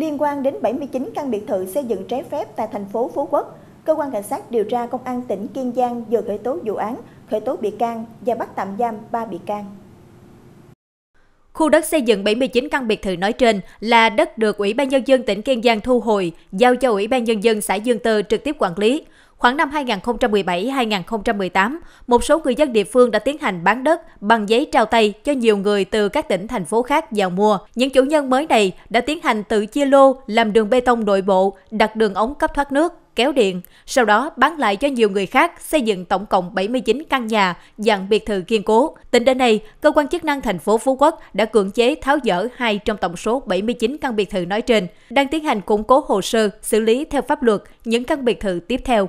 liên quan đến 79 căn biệt thự xây dựng trái phép tại thành phố Phú Quốc. Cơ quan Cảnh sát điều tra Công an tỉnh Kiên Giang vừa khởi tố vụ án, khởi tố bị can và bắt tạm giam 3 bị can. Khu đất xây dựng 79 căn biệt thự nói trên là đất được Ủy ban Nhân dân tỉnh Kiên Giang thu hồi, giao cho Ủy ban Nhân dân xã Dương Tơ trực tiếp quản lý. Khoảng năm 2017-2018, một số người dân địa phương đã tiến hành bán đất bằng giấy trao tay cho nhiều người từ các tỉnh, thành phố khác vào mua. Những chủ nhân mới này đã tiến hành tự chia lô, làm đường bê tông nội bộ, đặt đường ống cấp thoát nước, kéo điện, sau đó bán lại cho nhiều người khác xây dựng tổng cộng 79 căn nhà dạng biệt thự kiên cố. Tính đến nay, cơ quan chức năng thành phố Phú Quốc đã cưỡng chế tháo dỡ hai trong tổng số 79 căn biệt thự nói trên, đang tiến hành củng cố hồ sơ xử lý theo pháp luật những căn biệt thự tiếp theo.